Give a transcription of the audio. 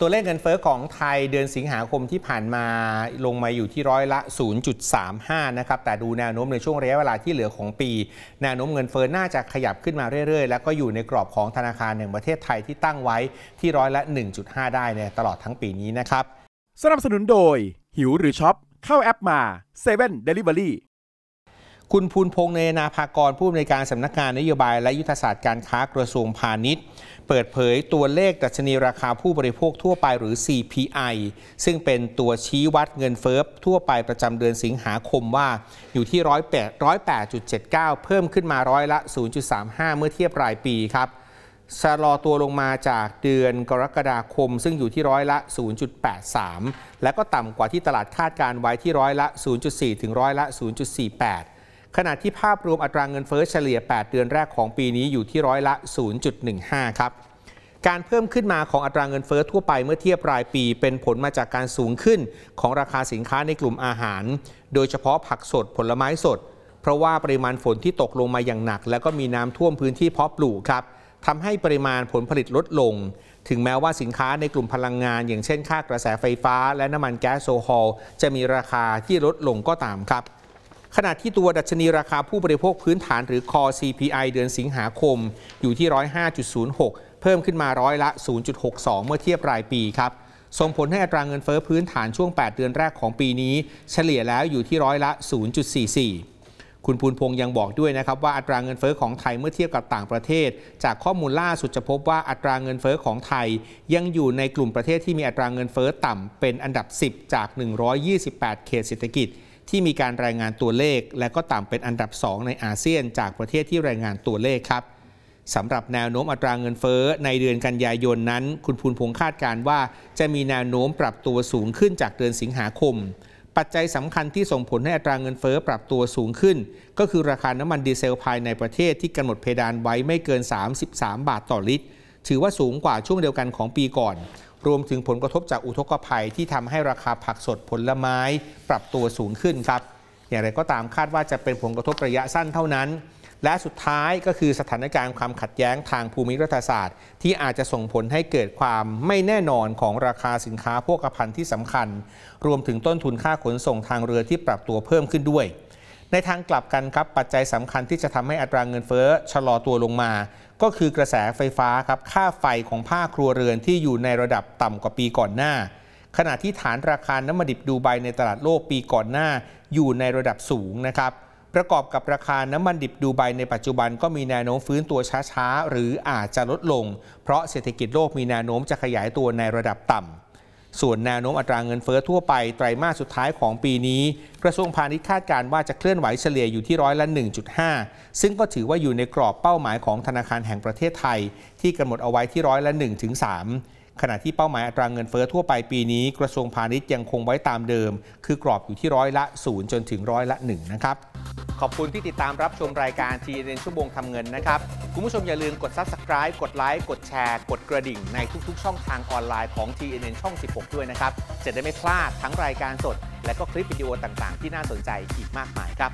ตัวเลขเงินเฟอ้อของไทยเดือนสิงหาคมที่ผ่านมาลงมาอยู่ที่ร้อยละ 0.35 นะครับ แต่ดูแนวโน้มในช่วงระยะเวลาที่เหลือของปี แนวโน้มเงินเฟอ้อน่าจะขยับขึ้นมาเรื่อย ๆ แล้วก็อยู่ในกรอบของธนาคารแห่งประเทศไทยที่ตั้งไว้ที่ร้อยละ 1.5 ได้ในตลอดทั้งปีนี้นะครับ สนับสนุนโดย หิวหรือช็อปเข้าแอปมา7 e เ i ่ e เดลิเวอรี่คุณภูลพงษ์เนนาภากรผู้อำนวยการสำนักงานนโยบายและยุทธศาสตร์การค้ากระทรวงพาณิชย์ เปิดเผยตัวเลขดัชนีราคาผู้บริโภคทั่วไปหรือ CPI ซึ่งเป็นตัวชี้วัดเงินเฟ้อทั่วไปประจำเดือนสิงหาคมว่าอยู่ที่108.79 เพิ่มขึ้นมาร้อยละ 0.35 เมื่อเทียบรายปีครับชะลอตัวลงมาจากเดือนกรกฎาคม ซึ่งอยู่ที่ร้อยละ 0.83 และก็ต่ำกว่าที่ตลาดคาดการไว้ที่ร้อยละ0.4ถึงร้อยละ0.48ขณะที่ภาพรวมอัตรางเงินเฟ้อเฉลี่ย 8 เดือนแรกของปีนี้อยู่ที่ร้อยละ 0.15 ครับ การเพิ่มขึ้นมาของอัตราเงินเฟอ้อทั่วไปเมื่อเทียบรายปีเป็นผลมาจากการสูงขึ้นของราคาสินค้าในกลุ่มอาหาร โดยเฉพาะผักสดผลไม้สด เพราะว่าปริมาณฝนที่ตกลงมาอย่างหนัก และก็มีน้ำท่วมพื้นที่เพาะปลูกครับทำให้ปริมาณผลผลิตลดลง ถึงแม้ว่าสินค้าในกลุ่มพลังงาน อย่างเช่น ค่ากระแสไฟฟ้าและน้ำมันแก๊สโซฮอลจะมีราคาที่ลดลงก็ตามครับขณะที่ตัวดัชนีราคาผู้บริโภคพื้นฐานหรือคอ CPI เดือนสิงหาคมอยู่ที่ 105.06 เพิ่มขึ้นมาร้อยละ 0.62 เมื่อเทียบรายปีครับส่งผลให้อัตราเงินเฟอ้อพื้นฐานช่วง 8 เดือนแรกของปีนี้ เฉลี่ยแล้วอยู่ที่ร้อยละ 0.44 คุณปูนพงษ์ยังบอกด้วยนะครับว่าอัตราเงินเฟอ้อของไทยเมื่อเทียบกับต่างประเทศ จากข้อมูลล่าสุดจะพบว่าอัตราเงินเฟอ้อของไทยยังอยู่ในกลุ่มประเทศที่มีอัตราเงินเฟอ้อต่ำเป็นอันดับ10จาก128เขตเศรษฐกิจที่มีการรายงานตัวเลขและก็ต่ำเป็นอันดับ 2 ในอาเซียนจากประเทศที่รายงานตัวเลขครับสำหรับแนวโน้มอัตราเงินเฟ้อในเดือนกันยายนนั้น คุณภูนพงคาดการว่าจะมีแนวโน้มปรับตัวสูงขึ้นจากเดือนสิงหาคม ปัจจัยสำคัญที่ส่งผลให้อัตราเงินเฟ้อปรับตัวสูงขึ้น ก็คือราคาน้ำมันดีเซลภายในประเทศที่กำหนดเพดานไว้ไม่เกิน 33 บาทต่อลิตรถือว่าสูงกว่าช่วงเดียวกันของปีก่อน รวมถึงผลกระทบจากอุทกภัยที่ทำให้ราคาผักสดผลไม้ปรับตัวสูงขึ้นครับ อย่างไรก็ตามคาดว่าจะเป็นผลกระทบระยะสั้นเท่านั้น และสุดท้ายก็คือสถานการณ์ความขัดแย้งทางภูมิรัฐศาสตร์ ที่อาจจะส่งผลให้เกิดความไม่แน่นอนของราคาสินค้าพวกภัณฑ์ที่สำคัญ รวมถึงต้นทุนค่าขนส่งทางเรือที่ปรับตัวเพิ่มขึ้นด้วย ในทางกลับกันครับปัจจัยสำคัญที่จะทำให้อัตรางเงินเฟ้อชะลอตัวลงมาก็คือกระแสไฟฟ้าครับค่าไฟของภาคครัวเรือนที่อยู่ในระดับต่ำกว่าปีก่อนหน้า ขณะที่ฐานราคาน้ำมันดิบดูไบในตลาดโลกปีก่อนหน้า อยู่ในระดับสูงนะครับประกอบกับราคาน้ำมันดิบดูไบในปัจจุบันก็มีแนวโน้มฟื้นตัวช้าๆหรืออาจจะลดลง เพราะเศรษฐกิจโลกมีแนวโน้มจะขยายตัวในระดับต่ำส่วนแนวโน้มอัตราเงินเฟอ้อทั่วไป ไตรามาสสุดท้ายของปีนี้ กระทรวงพาณิชย์คาดการว่าจะเคลื่อนไหวเฉลี่ยอยู่ที่ร้อยละ 1.5 ซึ่งก็ถือว่าอยู่ในกรอบเป้าหมายของธนาคารแห่งประเทศไทย ที่กำหนดเอาไว้ที่ร้อยละ 1-3ขณะที่เป้าหมายอัตรางเงินเฟอ้อทั่วไปปีนี้กระทรวงพาณิชย์ยังคงไว้ตามเดิม คือกรอบอยู่ที่ร้อยละ0จนถึงร้อยละ1นะครับ ขอบคุณที่ติดตามรับชมรายการทีเนชั่วโมงทำเงินนะครับ คุณผู้ชมอย่าลืมกด Subscribe กดไลค์กดแชร์ กดกระดิ่ง ในทุกๆ ช่องทางออนไลน์ของ TNN ช่อง 16 ด้วยนะครับจะได้ไม่พลาดทั้งรายการสด และก็คลิปวิดีโอต่างๆ ที่น่าสนใจอีกมากมายครับ